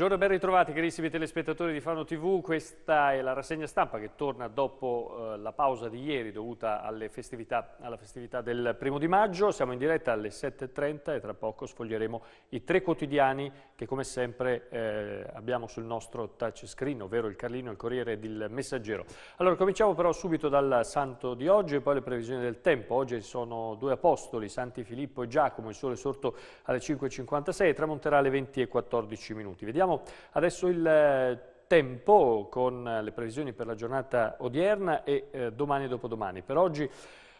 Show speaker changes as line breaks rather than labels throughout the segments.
Buongiorno e ben ritrovati carissimi telespettatori di Fano TV, questa è la rassegna stampa che torna dopo eh, la pausa di ieri dovuta festività, alla festività del primo di maggio, siamo in diretta alle 7.30 e tra poco sfoglieremo i tre quotidiani che come sempre eh, abbiamo sul nostro touchscreen, ovvero il Carlino, il Corriere ed il Messaggero. Allora cominciamo però subito dal santo di oggi e poi le previsioni del tempo, oggi sono due apostoli, Santi Filippo e Giacomo, il sole sorto alle 5.56 e tramonterà alle 20.14 minuti. Vediamo Abbiamo adesso il eh, tempo con eh, le previsioni per la giornata odierna e eh, domani e dopodomani. Per oggi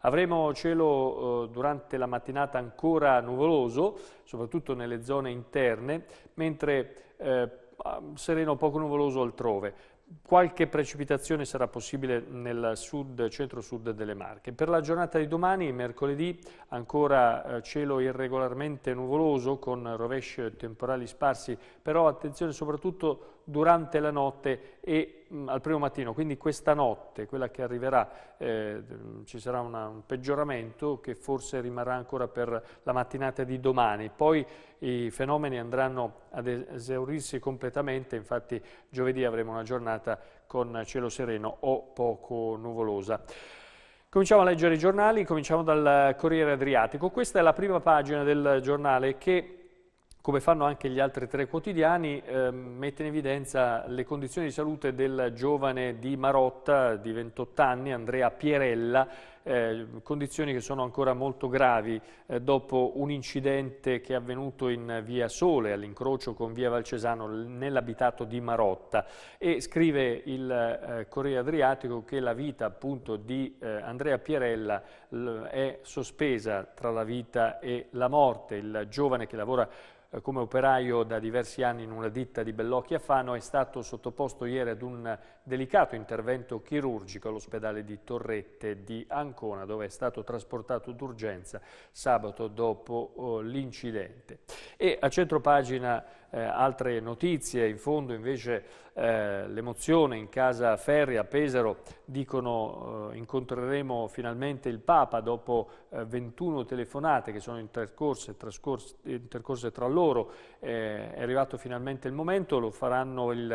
avremo cielo eh, durante la mattinata ancora nuvoloso, soprattutto nelle zone interne, mentre eh, sereno poco nuvoloso altrove. Qualche precipitazione sarà possibile nel sud, centro-sud delle Marche. Per la giornata di domani, mercoledì, ancora eh, cielo irregolarmente nuvoloso con rovesci temporali sparsi, però attenzione soprattutto durante la notte e Mm, al primo mattino, quindi questa notte, quella che arriverà, eh, ci sarà una, un peggioramento che forse rimarrà ancora per la mattinata di domani, poi i fenomeni andranno ad esaurirsi completamente, infatti giovedì avremo una giornata con cielo sereno o poco nuvolosa. Cominciamo a leggere i giornali, cominciamo dal Corriere Adriatico. Questa è la prima pagina del giornale che come fanno anche gli altri tre quotidiani, eh, mette in evidenza le condizioni di salute del giovane di Marotta di 28 anni, Andrea Pierella, eh, condizioni che sono ancora molto gravi eh, dopo un incidente che è avvenuto in via Sole all'incrocio con via Valcesano nell'abitato di Marotta e scrive il eh, Corriere Adriatico che la vita appunto di eh, Andrea Pierella è sospesa tra la vita e la morte, il giovane che lavora eh, come operaio da diversi anni in una ditta di Bellocchi a Fano, è stato sottoposto ieri ad un delicato intervento chirurgico all'ospedale di Torrette di Ancona, dove è stato trasportato d'urgenza sabato dopo oh, l'incidente. E a centro pagina eh, altre notizie, in fondo invece eh, l'emozione in casa Ferri a Pesaro, dicono eh, incontreremo finalmente il Papa dopo 21 eh, telefonate che sono intercorse, intercorse tra loro, eh, è arrivato finalmente il momento, lo faranno il,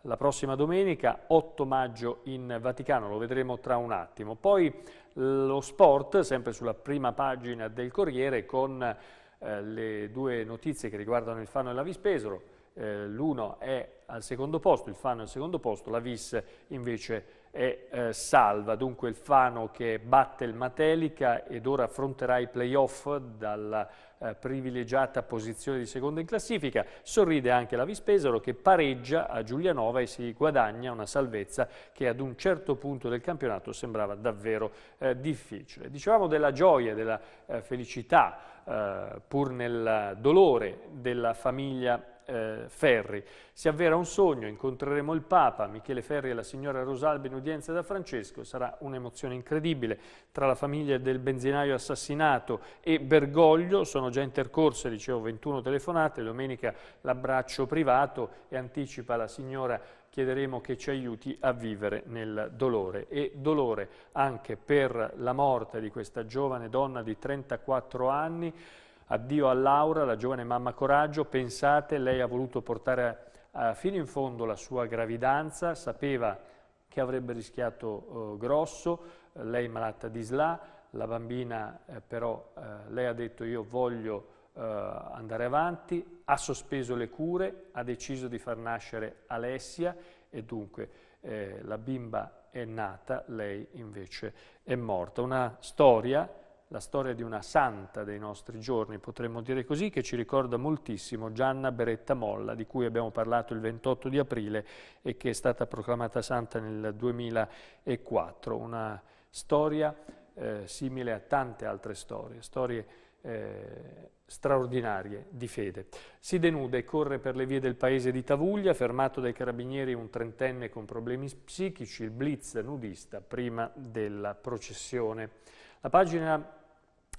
la prossima domenica 8 maggio in Vaticano, lo vedremo tra un attimo. Poi eh, lo sport, sempre sulla prima pagina del Corriere, con eh, le due notizie che riguardano il Fano e l'Avispesero, eh, l'uno è al secondo posto, il Fano è al secondo posto, la Vis invece è è eh, salva, dunque il Fano che batte il Matelica ed ora affronterà i playoff dalla eh, privilegiata posizione di seconda in classifica, sorride anche la Vispesaro che pareggia a Giulianova e si guadagna una salvezza che ad un certo punto del campionato sembrava davvero eh, difficile. Dicevamo della gioia, della eh, felicità, eh, pur nel dolore della famiglia eh, Ferri. Si avvera un sogno, incontreremo il Papa, Michele Ferri e la signora Rosalba in udienza da Francesco, sarà un'emozione incredibile. Tra la famiglia del benzinaio assassinato e Bergoglio sono già intercorse, dicevo, 21 telefonate, domenica l'abbraccio privato e anticipa la signora chiederemo che ci aiuti a vivere nel dolore e dolore anche per la morte di questa giovane donna di 34 anni Addio a Laura, la giovane mamma coraggio, pensate, lei ha voluto portare a, eh, fino in fondo la sua gravidanza, sapeva che avrebbe rischiato eh, grosso, eh, lei malata di SLA, la bambina eh, però eh, lei ha detto io voglio eh, andare avanti, ha sospeso le cure, ha deciso di far nascere Alessia e dunque la bimba è nata, lei invece è morta. Una storia la storia di una santa dei nostri giorni, potremmo dire così, che ci ricorda moltissimo Gianna Beretta Molla, di cui abbiamo parlato il 28 di aprile e che è stata proclamata santa nel 2004. Una storia eh, simile a tante altre storie, storie eh, straordinarie di fede. Si denuda e corre per le vie del paese di Tavuglia, fermato dai carabinieri un trentenne con problemi psichici, il blitz nudista prima della processione. La pagina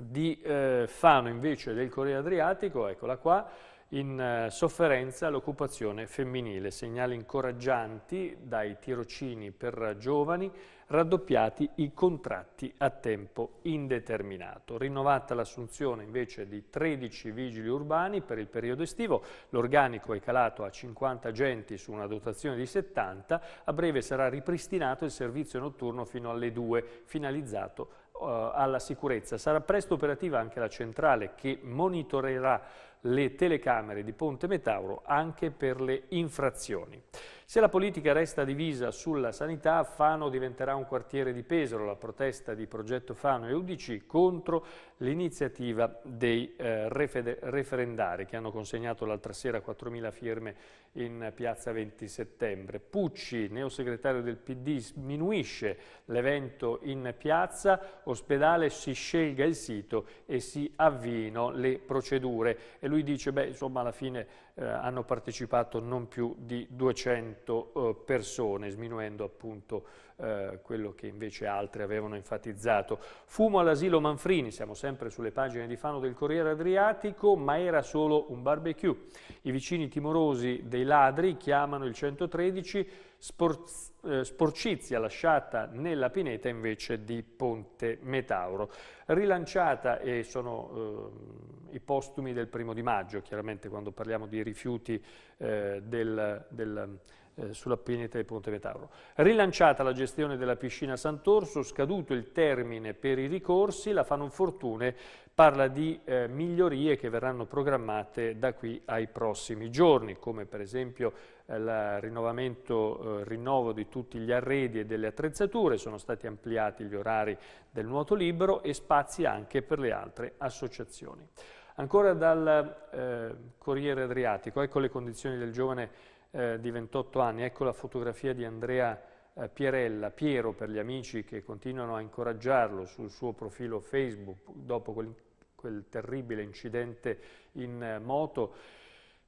di eh, Fano invece del Corriere Adriatico, eccola qua, in eh, sofferenza l'occupazione femminile, segnali incoraggianti dai tirocini per giovani, raddoppiati i contratti a tempo indeterminato. Rinnovata l'assunzione invece di 13 vigili urbani per il periodo estivo, l'organico è calato a 50 agenti su una dotazione di 70, a breve sarà ripristinato il servizio notturno fino alle 2, finalizzato eh, alla sicurezza. Sarà presto operativa anche la centrale che monitorerà le telecamere di Ponte Metauro anche per le infrazioni. Se la politica resta divisa sulla sanità, Fano diventerà un quartiere di Pesaro, la protesta di Progetto Fano e UDC contro l'iniziativa dei eh, referendari che hanno consegnato l'altra sera 4.000 firme in piazza 20 settembre. Pucci, neosegretario del PD, sminuisce l'evento in piazza, ospedale si scelga il sito e si avvino le procedure. E lui dice, beh, insomma, alla fine eh, hanno partecipato non più di 200 eh, persone, sminuendo appunto eh, quello che invece altri avevano enfatizzato. Fumo all'asilo Manfrini, siamo sempre sulle pagine di Fano del Corriere Adriatico, ma era solo un barbecue. I vicini timorosi dei ladri chiamano il 113 eh, sporcizia lasciata nella pineta invece di Ponte Metauro. Rilanciata, e sono eh, i postumi del primo di maggio, chiaramente quando parliamo di rifiuti eh, del, del eh, sulla pineta di Ponte Metauro. Rilanciata la gestione della piscina Sant'Orso, scaduto il termine per i ricorsi, la Fanonfortune parla di eh, migliorie che verranno programmate da qui ai prossimi giorni, come per esempio il eh, rinnovo di tutti gli arredi e delle attrezzature, sono stati ampliati gli orari del nuoto libero e spazi anche per le altre associazioni. Ancora dal eh, Corriere Adriatico, ecco le condizioni del giovane eh, di 28 anni, ecco la fotografia di Andrea eh, Pierella, Piero per gli amici che continuano a incoraggiarlo sul suo profilo Facebook dopo quel, quel terribile incidente in eh, moto.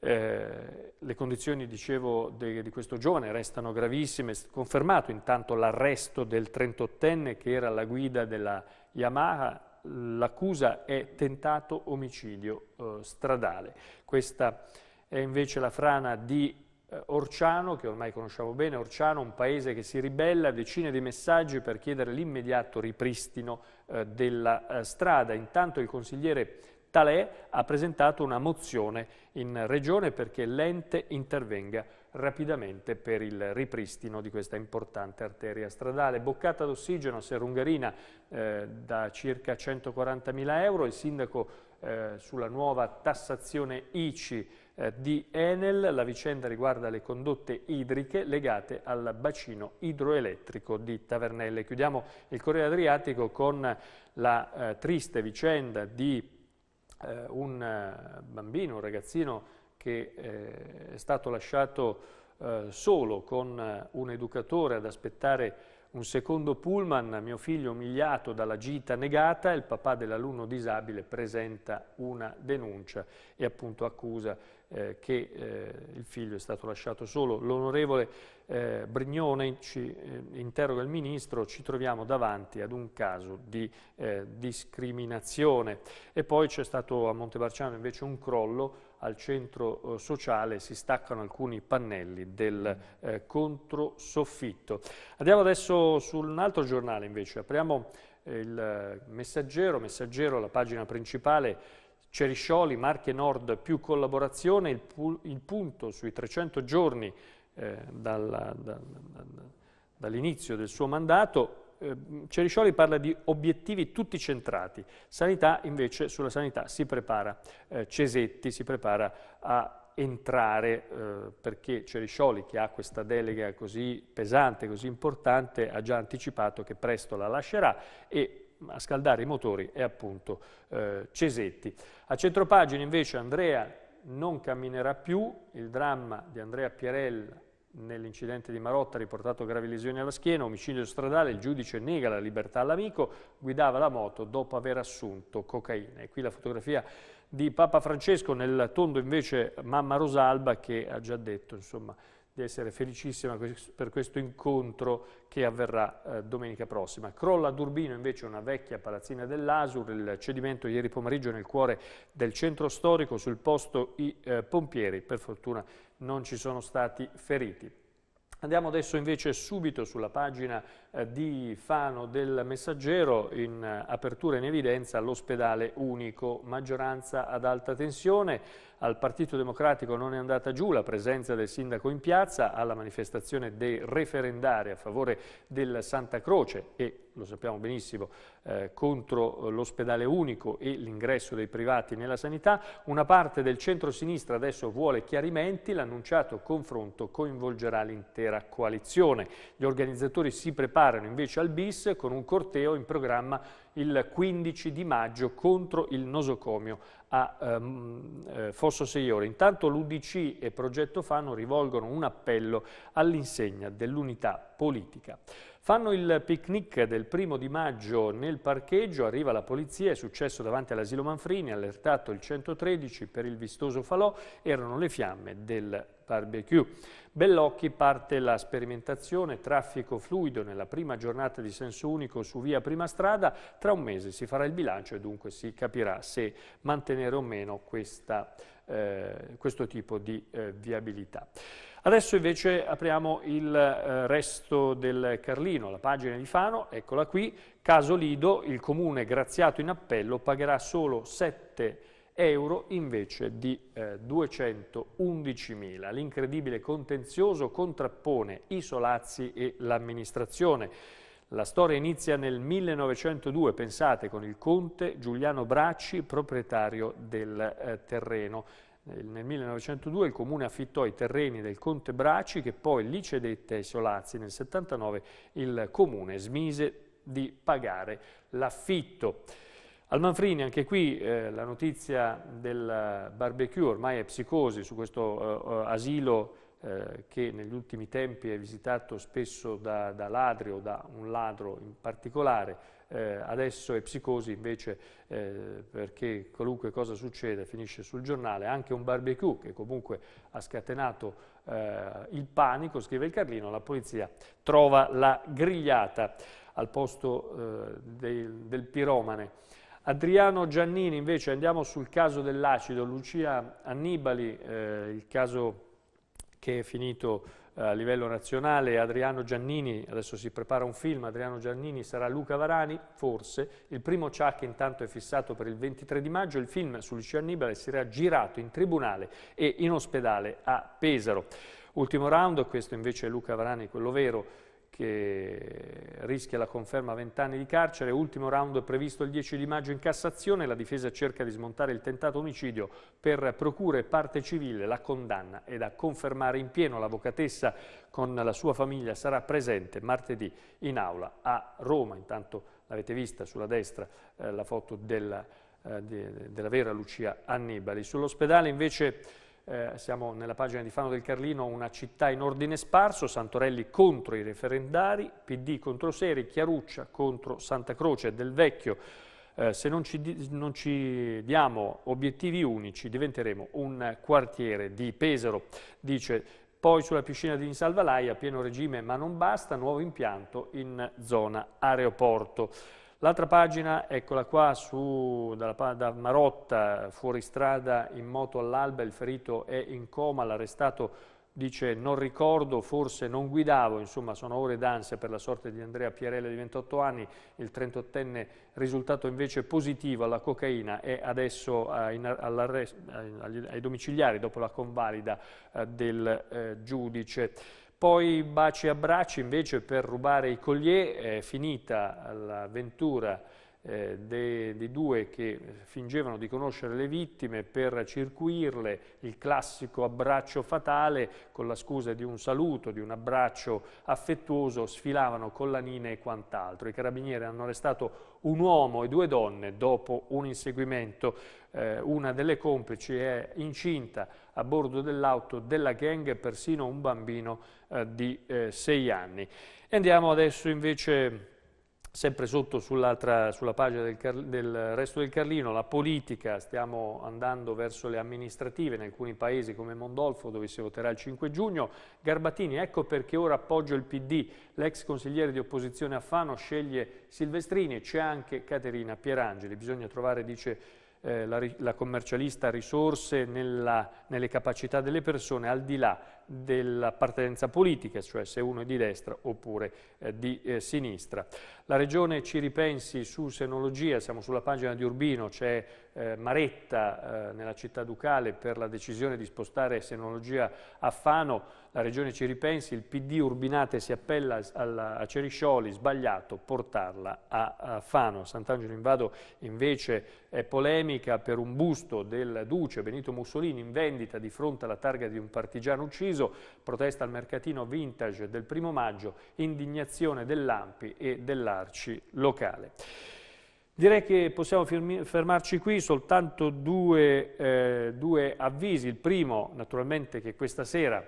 Eh, le condizioni, dicevo, de, di questo giovane restano gravissime, confermato intanto l'arresto del 38enne che era alla guida della Yamaha, l'accusa è tentato omicidio eh, stradale. Questa è invece la frana di eh, Orciano, che ormai conosciamo bene, Orciano, un paese che si ribella, decine di messaggi per chiedere l'immediato ripristino eh, della eh, strada. Intanto il consigliere Talè ha presentato una mozione in Regione perché l'ente intervenga rapidamente per il ripristino di questa importante arteria stradale. Boccata d'ossigeno a Serrungherina eh, da circa 140.000 euro, il sindaco eh, sulla nuova tassazione ICI eh, di Enel, la vicenda riguarda le condotte idriche legate al bacino idroelettrico di Tavernelle. Chiudiamo il Corriere Adriatico con la eh, triste vicenda di eh, un eh, bambino, un ragazzino che eh, è stato lasciato eh, solo con eh, un educatore ad aspettare un secondo pullman, mio figlio umiliato dalla gita negata, il papà dell'alunno disabile presenta una denuncia e appunto accusa eh, che eh, il figlio è stato lasciato solo. L'onorevole eh, Brignone ci eh, interroga il ministro, ci troviamo davanti ad un caso di eh, discriminazione. E poi c'è stato a Montebarciano invece un crollo al centro eh, sociale si staccano alcuni pannelli del eh, controsoffitto. Andiamo adesso su un altro giornale invece, apriamo il messaggero, messaggero la pagina principale Ceriscioli, Marche Nord più collaborazione, il, pu il punto sui 300 giorni eh, dal, dal, dal, dall'inizio del suo mandato, eh, Ceriscioli parla di obiettivi tutti centrati, sanità invece sulla sanità si prepara, eh, Cesetti si prepara a entrare eh, perché Ceriscioli che ha questa delega così pesante, così importante, ha già anticipato che presto la lascerà e a scaldare i motori è appunto eh, Cesetti. A centropagina invece Andrea non camminerà più, il dramma di Andrea Pierella nell'incidente di Marotta ha riportato gravi lesioni alla schiena, omicidio stradale, il giudice nega la libertà all'amico, guidava la moto dopo aver assunto cocaina. E qui la fotografia di Papa Francesco, nel tondo invece mamma Rosalba che ha già detto, insomma, di essere felicissima per questo incontro che avverrà eh, domenica prossima. Crolla a Durbino invece una vecchia palazzina dell'Asur, il cedimento ieri pomeriggio nel cuore del centro storico, sul posto i eh, pompieri, per fortuna non ci sono stati feriti. Andiamo adesso invece subito sulla pagina eh, di Fano del Messaggero in eh, apertura in evidenza all'ospedale unico, maggioranza ad alta tensione, al Partito Democratico non è andata giù la presenza del sindaco in piazza alla manifestazione dei referendari a favore del Santa Croce e lo sappiamo benissimo, eh, contro l'ospedale unico e l'ingresso dei privati nella sanità. Una parte del centro-sinistra adesso vuole chiarimenti, l'annunciato confronto coinvolgerà l'intera coalizione. Gli organizzatori si preparano preparano invece al bis con un corteo in programma il 15 di maggio contro il nosocomio a ehm, eh, Fosso Seiore. Intanto l'Udc e Progetto Fano rivolgono un appello all'insegna dell'unità politica. Fanno il picnic del primo di maggio nel parcheggio, arriva la polizia, è successo davanti all'asilo Manfrini, allertato il 113 per il vistoso falò, erano le fiamme del barbecue. Bellocchi parte la sperimentazione, traffico fluido nella prima giornata di senso unico su via Prima Strada, tra un mese si farà il bilancio e dunque si capirà se mantenere o meno questa, eh, questo tipo di eh, viabilità. Adesso invece apriamo il eh, resto del Carlino, la pagina di Fano, eccola qui, caso Lido, il comune graziato in appello pagherà solo 7 euro invece di eh, 211.000. L'incredibile contenzioso contrappone i Solazzi e l'amministrazione. La storia inizia nel 1902, pensate, con il conte Giuliano Bracci, proprietario del eh, terreno. Nel 1902 il comune affittò i terreni del conte Bracci che poi lì cedette ai Solazzi. Nel 1979 il comune smise di pagare l'affitto. Al Manfrini, anche qui eh, la notizia del barbecue ormai è psicosi su questo eh, eh asilo eh, che negli ultimi tempi è visitato spesso da, da ladri o da un ladro in particolare, eh, adesso è psicosi invece eh, perché qualunque cosa succede finisce sul giornale, anche un barbecue che comunque ha scatenato eh, il panico, scrive il Carlino, la polizia trova la grigliata al posto eh, del, del piromane. Adriano Giannini invece, andiamo sul caso dell'acido, Lucia Annibali, eh, il caso che è finito eh, a livello nazionale, Adriano Giannini, adesso si prepara un film, Adriano Giannini sarà Luca Varani, forse, il primo CIAC intanto è fissato per il 23 di maggio, il film su Lucio Annibale si era girato in tribunale e in ospedale a Pesaro. Ultimo round, questo invece è Luca Varani, quello vero, che rischia la conferma a 20 anni di carcere. Ultimo round previsto il 10 di maggio in Cassazione. La difesa cerca di smontare il tentato omicidio per procura e parte civile. La condanna è da confermare in pieno. L'avvocatessa con la sua famiglia sarà presente martedì in aula a Roma. Intanto l'avete vista sulla destra eh, la foto della, eh, della vera Lucia Annibali. Sull'ospedale invece eh, siamo nella pagina di Fano del Carlino, una città in ordine sparso, Santorelli contro i referendari, PD contro Seri, Chiaruccia contro Santa Croce del Vecchio. Eh, se non ci, non ci diamo obiettivi unici diventeremo un quartiere di Pesaro, dice poi sulla piscina di Insalvalaia, pieno regime ma non basta, nuovo impianto in zona aeroporto. L'altra pagina, eccola qua, su, dalla, da Marotta, fuoristrada in moto all'alba, il ferito è in coma, l'arrestato dice non ricordo, forse non guidavo, insomma sono ore d'ansia per la sorte di Andrea Pierella di 28 anni, il 38enne risultato invece positivo alla cocaina e adesso eh, in, eh, ai domiciliari dopo la convalida eh, del eh, giudice. Poi baci e abbracci invece per rubare i collier, è finita l'avventura eh, dei, dei due che fingevano di conoscere le vittime per circuirle, il classico abbraccio fatale con la scusa di un saluto, di un abbraccio affettuoso, sfilavano collanine e quant'altro. I carabinieri hanno arrestato un uomo e due donne dopo un inseguimento, eh, una delle complici è incinta, a bordo dell'auto della gang e persino un bambino eh, di eh, sei anni. andiamo adesso invece sempre sotto sulla pagina del, del, resto del Carlino, la politica, stiamo andando verso le amministrative in alcuni paesi come Mondolfo dove si voterà il 5 giugno, Garbatini, ecco perché ora appoggio il PD, l'ex consigliere di opposizione a Fano sceglie Silvestrini, c'è anche Caterina Pierangeli, bisogna trovare, dice eh, la, la, commercialista risorse nella, nelle capacità delle persone al di là dell'appartenenza politica, cioè se uno è di destra oppure eh, di eh, sinistra. La regione ci ripensi su senologia, siamo sulla pagina di Urbino, c'è eh, Maretta eh, nella città ducale per la decisione di spostare senologia a Fano, la regione ci ripensi, il PD Urbinate si appella alla, a Ceriscioli, sbagliato portarla a, a Fano. Sant'Angelo Invado invece è polemica per un busto del duce Benito Mussolini in vendita di fronte alla targa di un partigiano ucciso, Treviso, protesta al mercatino vintage del primo maggio, indignazione dell'Ampi e dell'Arci locale. Direi che possiamo fermarci qui, soltanto due, eh, due avvisi. Il primo, naturalmente, che questa sera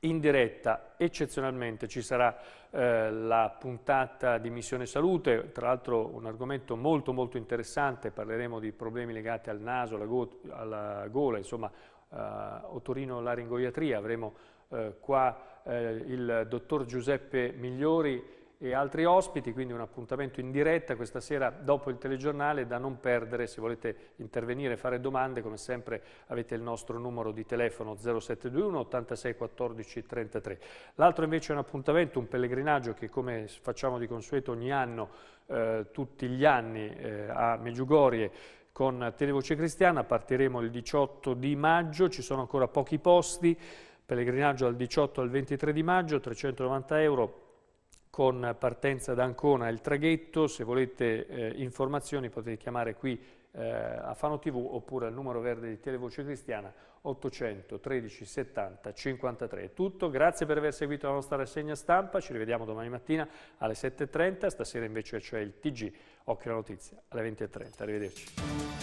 in diretta eccezionalmente ci sarà eh, la puntata di Missione Salute, tra l'altro un argomento molto molto interessante, parleremo di problemi legati al naso, alla, alla gola, insomma eh, otorino-laringoiatria, avremo eh, qua eh, il dottor Giuseppe Migliori e altri ospiti, quindi un appuntamento in diretta questa sera dopo il telegiornale da non perdere, se volete intervenire e fare domande, come sempre avete il nostro numero di telefono 0721 86 14 33. L'altro invece è un appuntamento, un pellegrinaggio che come facciamo di consueto ogni anno, eh, tutti gli anni eh, a Meggiugorie, con Televoce Cristiana, partiremo il 18 di maggio, ci sono ancora pochi posti, pellegrinaggio dal 18 al 23 di maggio, 390 euro con partenza da Ancona il traghetto, se volete eh, informazioni potete chiamare qui eh, a Fano TV oppure al numero verde di Televoce Cristiana 813 70 53. È tutto, grazie per aver seguito la nostra rassegna stampa, ci rivediamo domani mattina alle 7.30, stasera invece c'è il TG Occhio alla Notizia alle 20.30, arrivederci.